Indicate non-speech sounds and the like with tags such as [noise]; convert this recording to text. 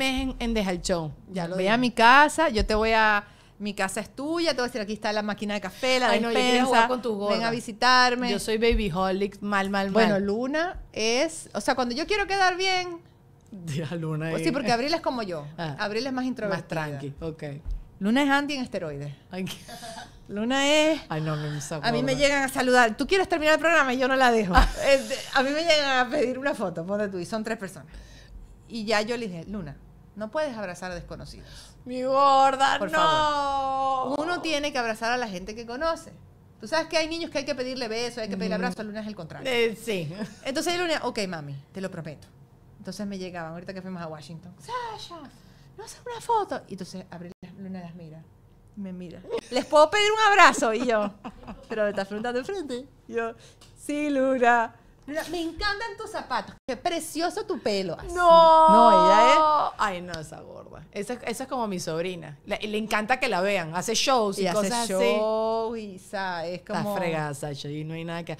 mes en, en el show. Ve a mi casa, yo te voy a mi casa es tuya, te voy a decir, aquí está la máquina de café, la despensa, ven a visitarme. Yo soy baby holic, mal, mal, mal. Bueno, Luna es, o sea, cuando yo quiero quedar bien... [laughs] Luna pues, Sí, porque Abril es como yo. Ah. Abril es más introvertida. Más tranqui, ok. Luna es Andy en esteroides. [laughs] Luna es... Ay, no, a mí me llegan a saludar. Tú quieres terminar el programa y yo no la dejo. Ah. Eh, a mí me llegan a pedir una foto, ponte tú, y son tres personas. Y ya yo le dije, Luna, no puedes abrazar a desconocidos. Mi gorda, no. Uno tiene que abrazar a la gente que conoce. Tú sabes que hay niños que hay que pedirle besos, hay que pedirle abrazo, a Luna es el contrario. Eh, sí. Entonces Luna, ok, mami, te lo prometo. Entonces me llegaban, ahorita que fuimos a Washington, Sasha, no haces una foto. Y entonces Luna las mira. me mira. ¿Les puedo pedir un abrazo? Y yo, pero me estás preguntando enfrente. Y yo, sí, Luna me encantan tus zapatos. Qué precioso tu pelo. No. No, ella es. Ay, no, esa gorda. Esa, esa es como mi sobrina. Le, encanta que la vean. Hace shows y, Y hace cosas show y, sa- es como... Está fregada, Sasha, y no hay nada que...